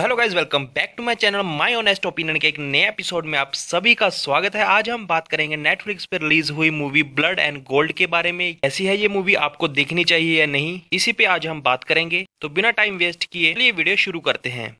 hello guys welcome back to my channel my honest opinion के एक नए episode में आप सभी का स्वागत है आज हम बात करेंगे नेटफ्लिक्स पर रिलीज हुई मूवी ब्लड एंड गोल्ड के बारे में ऐसी है ये मूवी आपको देखनी चाहिए या नहीं इसी पे आज हम बात करेंगे तो बिना टाइम वेस्ट किए चलिए वीडियो शुरू करते हैं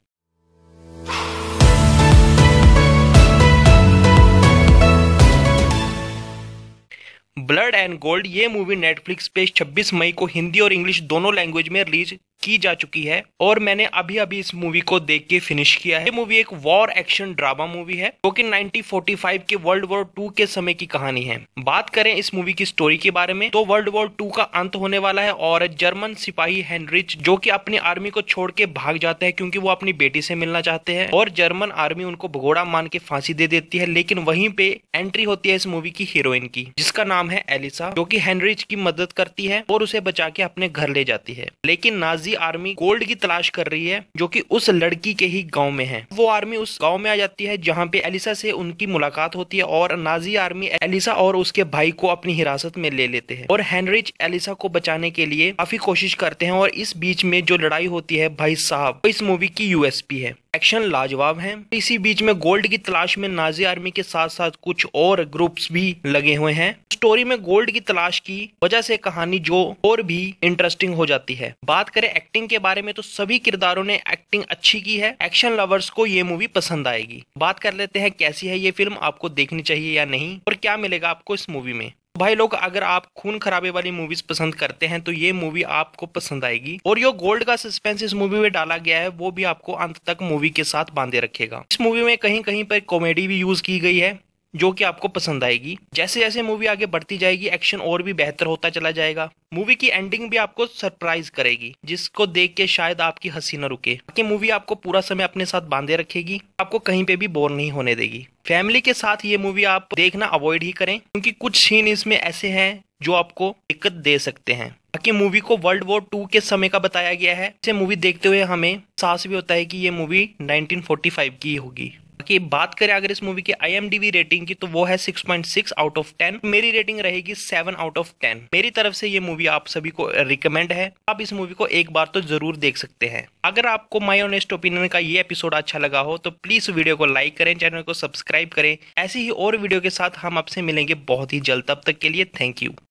ब्लड एंड गोल्ड ये मूवी नेटफ्लिक्स पे 26 मई को हिंदी और इंग्लिश दोनों लैंग्वेज में रिलीज की जा चुकी है और मैंने अभी अभी इस मूवी को देख के फिनिश किया है ये मूवी एक वॉर एक्शन ड्रामा मूवी है जो कि 1945 के वर्ल्ड वॉर टू के समय की कहानी है बात करें इस मूवी की स्टोरी के बारे में तो वर्ल्ड वॉर टू का अंत होने वाला है और जर्मन सिपाही हेनरिच जो की अपनी आर्मी को छोड़ के भाग जाते हैं क्योंकि वो अपनी बेटी से मिलना चाहते हैं और जर्मन आर्मी उनको भगोड़ा मान के फांसी दे देती है लेकिन वहीं पे एंट्री होती है इस मूवी की हीरोइन की जिसका नाम है एलिसा जो कि हेनरिच की मदद करती है और उसे बचा के अपने घर ले जाती है लेकिन नाजी आर्मी गोल्ड की तलाश कर रही है जो कि उस लड़की के ही गांव में है वो आर्मी उस गांव में आ जाती है जहां पे एलिसा से उनकी मुलाकात होती है और नाजी आर्मी एलिसा और उसके भाई को अपनी हिरासत में ले लेते हैं और हैनरिच एलिसा को बचाने के लिए काफी कोशिश करते हैं और इस बीच में जो लड़ाई होती है भाई साहब इस मूवी की यूएसपी है एक्शन लाजवाब है इसी बीच में गोल्ड की तलाश में नाजी आर्मी के साथ साथ कुछ और ग्रुप्स भी लगे हुए हैं स्टोरी में गोल्ड की तलाश की वजह से कहानी जो और भी इंटरेस्टिंग हो जाती है बात करें एक्टिंग के बारे में तो सभी किरदारों ने एक्टिंग अच्छी की है एक्शन लवर्स को ये मूवी पसंद आएगी बात कर लेते हैं कैसी है ये फिल्म आपको देखनी चाहिए या नहीं और क्या मिलेगा आपको इस मूवी में भाई लोग अगर आप खून खराबे वाली मूवीज पसंद करते हैं तो ये मूवी आपको पसंद आएगी और जो गोल्ड का सस्पेंस इस मूवी में डाला गया है वो भी आपको अंत तक मूवी के साथ बांधे रखेगा इस मूवी में कहीं कहीं पर कॉमेडी भी यूज की गई है जो कि आपको पसंद आएगी जैसे जैसे मूवी आगे बढ़ती जाएगी एक्शन और भी बेहतर होता चला जाएगा मूवी की एंडिंग भी आपको सरप्राइज करेगी जिसको देख के शायद आपकी हंसी न रुके कि मूवी आपको पूरा समय अपने साथ बांधे रखेगी आपको कहीं पे भी बोर नहीं होने देगी फैमिली के साथ ये मूवी आप देखना अवॉइड ही करें क्योंकि कुछ सीन इसमें ऐसे हैं जो आपको दिक्कत दे सकते हैं बाकी मूवी को वर्ल्ड वॉर टू के समय का बताया गया है इसे मूवी देखते हुए हमें साहस भी होता है कि ये मूवी 1945 की होगी बाकी बात करें अगर इस मूवी की आई रेटिंग की तो वो है six point six out of ten मेरी रेटिंग रहेगी सेवन आउट ऑफ टेन मेरी तरफ से ये मूवी आप सभी को रिकमेंड है आप इस मूवी को एक बार तो जरूर देख सकते हैं अगर आपको माई ऑनेस्ट ओपिनियन का ये एपिसोड अच्छा लगा हो तो प्लीज वीडियो को लाइक करें चैनल को सब्सक्राइब करें ऐसी ही और वीडियो के साथ हम आपसे मिलेंगे बहुत ही जल्द तब तक के लिए थैंक यू